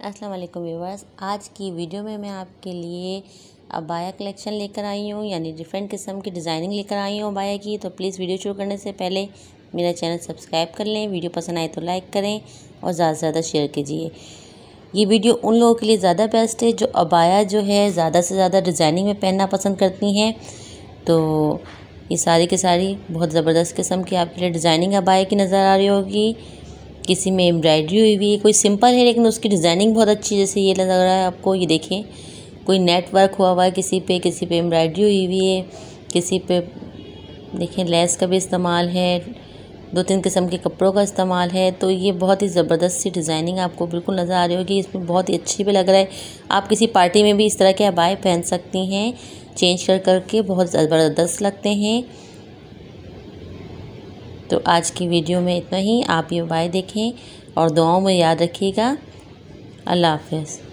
अस्सलाम वालेकुम व्यूवर्स आज की वीडियो में मैं आपके लिए अबाया कलेक्शन लेकर आई हूँ यानी डिफरेंट किस्म की डिज़ाइनिंग लेकर आई हूँ अबाया की तो प्लीज़ वीडियो शुरू करने से पहले मेरा चैनल सब्सक्राइब कर लें वीडियो पसंद आए तो लाइक करें और ज़्यादा से ज़्यादा शेयर कीजिए ये वीडियो उन लोगों के लिए ज़्यादा बेस्ट है जो अबाया जो है ज़्यादा से ज़्यादा डिज़ाइनिंग में पहनना पसंद करती हैं तो ये सारी की सारी बहुत ज़बरदस्त किस्म की आपके लिए डिज़ाइनिंग अबाया की नज़र आ रही होगी किसी में एम्ब्रॉयडरी हुई हुई है कोई सिंपल है लेकिन उसकी डिज़ाइनिंग बहुत अच्छी जैसे ये लग रहा है आपको ये देखें कोई नेटवर्क हुआ हुआ है किसी पे किसी पे एम्ब्रॉयडरी हुई हुई है किसी पे देखें लेस का भी इस्तेमाल है दो तीन किस्म के कपड़ों का इस्तेमाल है तो ये बहुत ही ज़बरदस्त सी डिज़ाइनिंग आपको बिल्कुल नज़र आ रही होगी इसमें बहुत ही अच्छी भी लग रहा है आप किसी पार्टी में भी इस तरह के अबाए पहन सकती हैं चेंज कर करके बहुत ज़बरदस्त लगते हैं तो आज की वीडियो में इतना ही आप ये उपाय देखें और दुआओं में याद रखिएगा अल्लाह हाफिज़